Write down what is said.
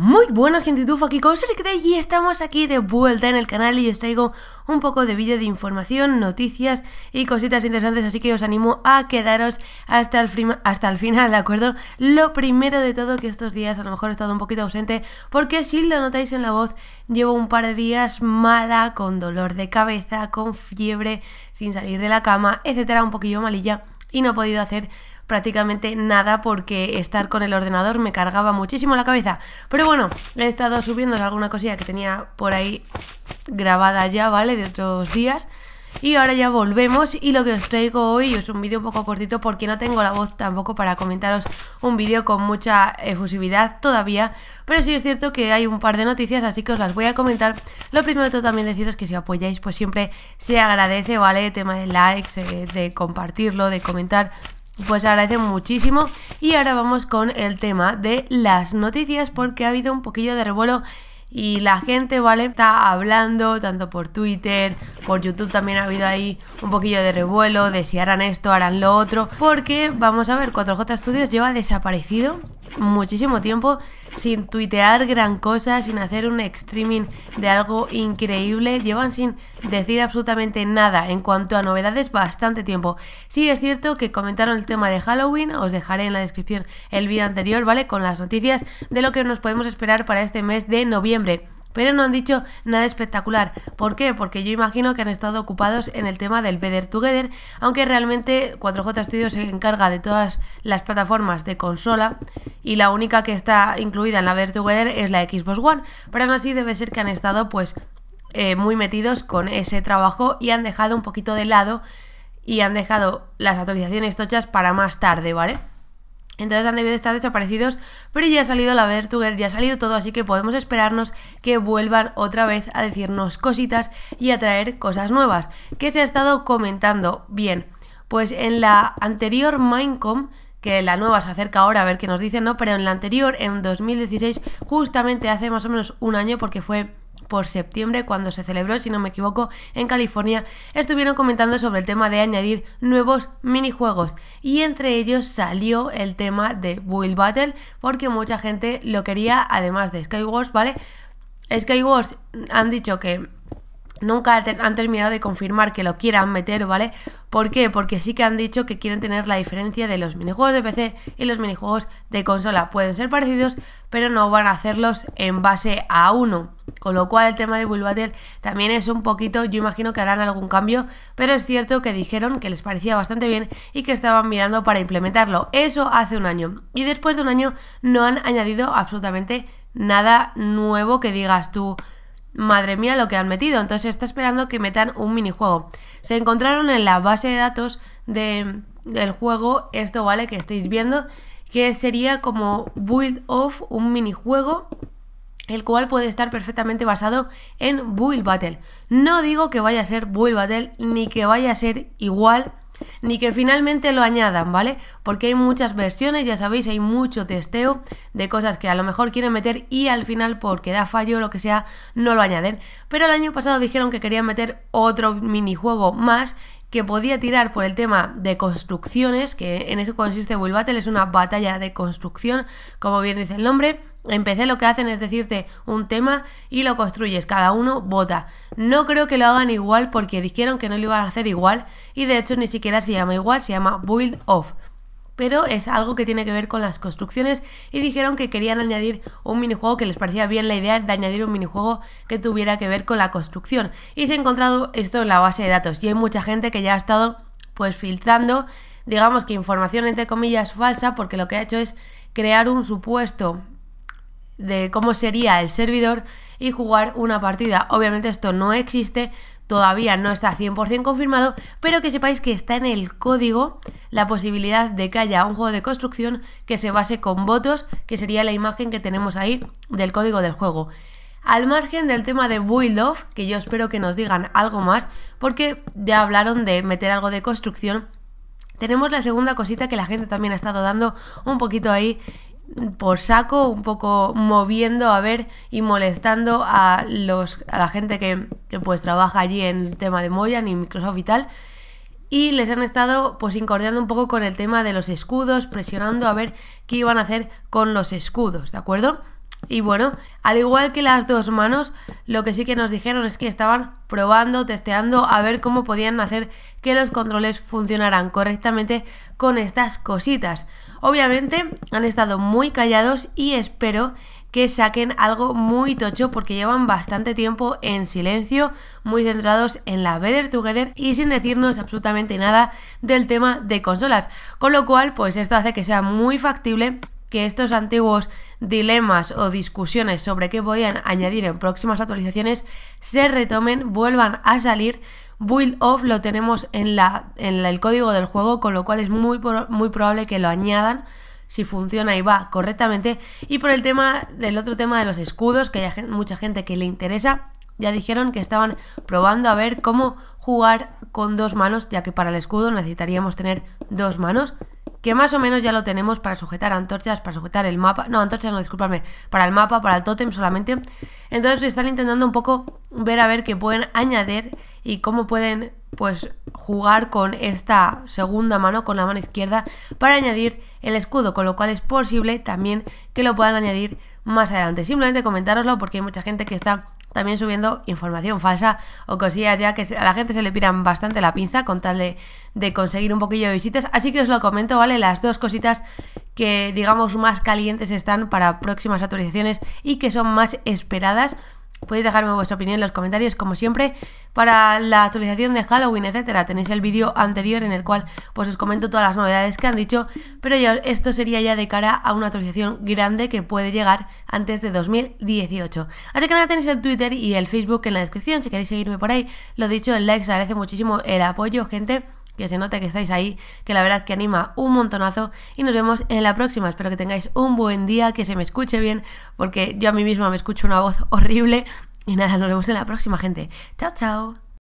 Muy buenas gente YouTube, aquí con y estamos aquí de vuelta en el canal y os traigo un poco de vídeo de información, noticias y cositas interesantes, así que os animo a quedaros hasta el, hasta el final, ¿de acuerdo? Lo primero de todo que estos días a lo mejor he estado un poquito ausente, porque si lo notáis en la voz, llevo un par de días mala, con dolor de cabeza, con fiebre, sin salir de la cama, etcétera, un poquillo malilla y no he podido hacer prácticamente nada porque estar con el ordenador me cargaba muchísimo la cabeza. Pero bueno, he estado subiendo alguna cosilla que tenía por ahí grabada ya, ¿vale? De otros días. Y ahora ya volvemos y lo que os traigo hoy es un vídeo un poco cortito porque no tengo la voz tampoco para comentaros un vídeo con mucha efusividad todavía, pero sí es cierto que hay un par de noticias así que os las voy a comentar. Lo primero de todo también deciros que si apoyáis pues siempre se agradece, ¿vale? El tema de likes, eh, de compartirlo, de comentar, pues agradezco muchísimo. Y ahora vamos con el tema de las noticias, porque ha habido un poquillo de revuelo y la gente, ¿vale? Está hablando tanto por Twitter, por YouTube también ha habido ahí un poquillo de revuelo de si harán esto, harán lo otro, porque vamos a ver, 4J Studios lleva desaparecido muchísimo tiempo sin tuitear gran cosa, sin hacer un streaming de algo increíble. Llevan sin decir absolutamente nada en cuanto a novedades bastante tiempo. Sí es cierto que comentaron el tema de Halloween, os dejaré en la descripción el vídeo anterior, ¿vale? Con las noticias de lo que nos podemos esperar para este mes de noviembre. Pero no han dicho nada espectacular. ¿Por qué? Porque yo imagino que han estado ocupados en el tema del Better Together, aunque realmente 4J Studios se encarga de todas las plataformas de consola y la única que está incluida en la Better Together es la Xbox One. Pero aún así debe ser que han estado pues eh, muy metidos con ese trabajo y han dejado un poquito de lado y han dejado las actualizaciones tochas para más tarde, ¿vale? Entonces han debido estar desaparecidos, pero ya ha salido la Vertuger, ya ha salido todo, así que podemos esperarnos que vuelvan otra vez a decirnos cositas y a traer cosas nuevas. ¿Qué se ha estado comentando? Bien, pues en la anterior Minecom que la nueva se acerca ahora a ver qué nos dicen, ¿no? Pero en la anterior, en 2016, justamente hace más o menos un año, porque fue por septiembre, cuando se celebró, si no me equivoco, en California, estuvieron comentando sobre el tema de añadir nuevos minijuegos. Y entre ellos salió el tema de Build Battle, porque mucha gente lo quería, además de Skywars, ¿vale? Skywars han dicho que nunca han terminado de confirmar que lo quieran meter, ¿vale? ¿Por qué? Porque sí que han dicho que quieren tener la diferencia de los minijuegos de PC y los minijuegos de consola. Pueden ser parecidos, pero no van a hacerlos en base a uno. Con lo cual el tema de Will Battle también es un poquito, yo imagino que harán algún cambio, pero es cierto que dijeron que les parecía bastante bien y que estaban mirando para implementarlo. Eso hace un año. Y después de un año no han añadido absolutamente nada nuevo que digas tú Madre mía lo que han metido. Entonces está esperando que metan un minijuego. Se encontraron en la base de datos de, del juego esto, ¿vale? Que estáis viendo. Que sería como Build of un minijuego. El cual puede estar perfectamente basado en Build Battle. No digo que vaya a ser Build Battle ni que vaya a ser igual ni que finalmente lo añadan, ¿vale? Porque hay muchas versiones, ya sabéis, hay mucho testeo de cosas que a lo mejor quieren meter y al final porque da fallo o lo que sea, no lo añaden. Pero el año pasado dijeron que querían meter otro minijuego más que podía tirar por el tema de construcciones, que en eso consiste Will Battle, es una batalla de construcción, como bien dice el nombre. Empecé lo que hacen es decirte un tema y lo construyes, cada uno vota. No creo que lo hagan igual porque dijeron que no lo iban a hacer igual y de hecho ni siquiera se llama igual, se llama build off. Pero es algo que tiene que ver con las construcciones y dijeron que querían añadir un minijuego que les parecía bien la idea de añadir un minijuego que tuviera que ver con la construcción. Y se ha encontrado esto en la base de datos y hay mucha gente que ya ha estado pues filtrando, digamos que información entre comillas falsa porque lo que ha hecho es crear un supuesto de cómo sería el servidor y jugar una partida. Obviamente esto no existe, todavía no está 100% confirmado, pero que sepáis que está en el código la posibilidad de que haya un juego de construcción que se base con votos, que sería la imagen que tenemos ahí del código del juego. Al margen del tema de Build Off, que yo espero que nos digan algo más, porque ya hablaron de meter algo de construcción, tenemos la segunda cosita que la gente también ha estado dando un poquito ahí por saco, un poco moviendo a ver y molestando a, los, a la gente que, pues trabaja allí en el tema de Moyan y Microsoft y tal. Y les han estado pues incordiando un poco con el tema de los escudos, presionando a ver qué iban a hacer con los escudos, ¿de acuerdo? Y bueno, al igual que las dos manos, lo que sí que nos dijeron es que estaban probando, testeando, a ver cómo podían hacer que los controles funcionaran correctamente con estas cositas. Obviamente han estado muy callados y espero que saquen algo muy tocho porque llevan bastante tiempo en silencio, muy centrados en la Better Together y sin decirnos absolutamente nada del tema de consolas. Con lo cual, pues esto hace que sea muy factible que estos antiguos dilemas o discusiones sobre qué podían añadir en próximas actualizaciones se retomen, vuelvan a salir. Build off lo tenemos en, la, en el código del juego, con lo cual es muy, muy probable que lo añadan si funciona y va correctamente. Y por el tema del otro tema de los escudos, que hay mucha gente que le interesa, ya dijeron que estaban probando a ver cómo jugar con dos manos, ya que para el escudo necesitaríamos tener dos manos que más o menos ya lo tenemos para sujetar antorchas, para sujetar el mapa, no, antorchas no, disculpadme, para el mapa, para el tótem solamente. Entonces están intentando un poco ver a ver qué pueden añadir y cómo pueden pues jugar con esta segunda mano, con la mano izquierda, para añadir el escudo, con lo cual es posible también que lo puedan añadir más adelante. Simplemente comentároslo porque hay mucha gente que está también subiendo información falsa o cosillas ya que a la gente se le piran bastante la pinza con tal de, de conseguir un poquillo de visitas. Así que os lo comento, ¿vale? Las dos cositas que digamos más calientes están para próximas actualizaciones y que son más esperadas. Podéis dejarme vuestra opinión en los comentarios, como siempre. Para la actualización de Halloween, etcétera, tenéis el vídeo anterior en el cual pues, os comento todas las novedades que han dicho. Pero yo, esto sería ya de cara a una actualización grande que puede llegar antes de 2018. Así que nada, tenéis el Twitter y el Facebook en la descripción. Si queréis seguirme por ahí, lo dicho, el like, se agradece muchísimo el apoyo, gente que se note que estáis ahí, que la verdad que anima un montonazo y nos vemos en la próxima. Espero que tengáis un buen día, que se me escuche bien, porque yo a mí misma me escucho una voz horrible y nada, nos vemos en la próxima gente. Chao, chao.